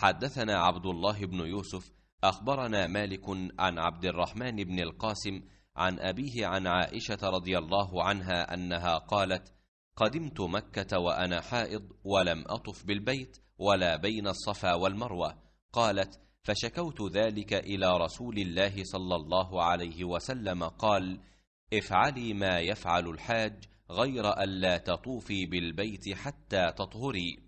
حدثنا عبد الله بن يوسف أخبرنا مالك عن عبد الرحمن بن القاسم عن أبيه عن عائشة رضي الله عنها أنها قالت قدمت مكة وأنا حائض ولم أطف بالبيت ولا بين الصفا والمروة قالت فشكوت ذلك إلى رسول الله صلى الله عليه وسلم قال افعلي ما يفعل الحاج غير ألا تطوفي بالبيت حتى تطهري